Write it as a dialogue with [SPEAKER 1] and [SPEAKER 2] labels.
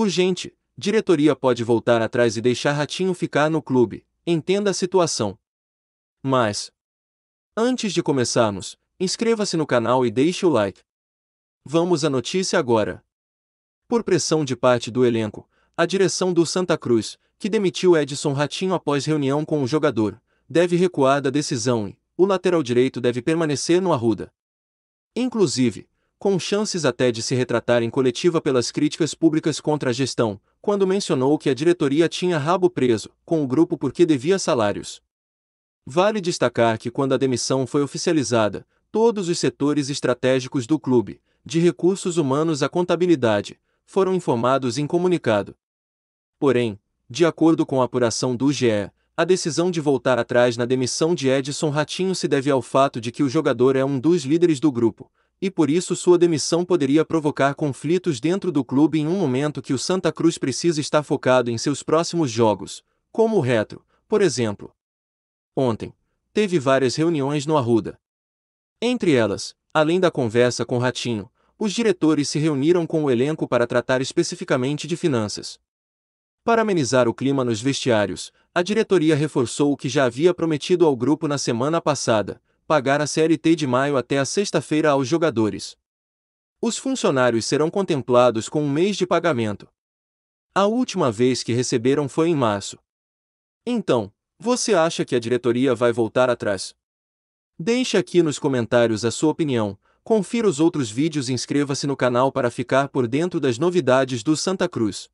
[SPEAKER 1] Urgente, diretoria pode voltar atrás e deixar Ratinho ficar no clube, entenda a situação. Mas, antes de começarmos, inscreva-se no canal e deixe o like. Vamos à notícia agora. Por pressão de parte do elenco, a direção do Santa Cruz, que demitiu Edson Ratinho após reunião com o jogador, deve recuar da decisão e o lateral direito deve permanecer no Arruda. Inclusive, com chances até de se retratar em coletiva pelas críticas públicas contra a gestão, quando mencionou que a diretoria tinha rabo preso com o grupo porque devia salários. Vale destacar que quando a demissão foi oficializada, todos os setores estratégicos do clube, de recursos humanos à contabilidade, foram informados em comunicado. Porém, de acordo com a apuração do GE, a decisão de voltar atrás na demissão de Edson Ratinho se deve ao fato de que o jogador é um dos líderes do grupo, e por isso sua demissão poderia provocar conflitos dentro do clube em um momento que o Santa Cruz precisa estar focado em seus próximos jogos, como o Retro, por exemplo. Ontem, teve várias reuniões no Arruda. Entre elas, além da conversa com Ratinho, os diretores se reuniram com o elenco para tratar especificamente de finanças. Para amenizar o clima nos vestiários, a diretoria reforçou o que já havia prometido ao grupo na semana passada, pagar a CLT de maio até a sexta-feira aos jogadores. Os funcionários serão contemplados com um mês de pagamento. A última vez que receberam foi em março. Então, você acha que a diretoria vai voltar atrás? Deixe aqui nos comentários a sua opinião, confira os outros vídeos e inscreva-se no canal para ficar por dentro das novidades do Santa Cruz.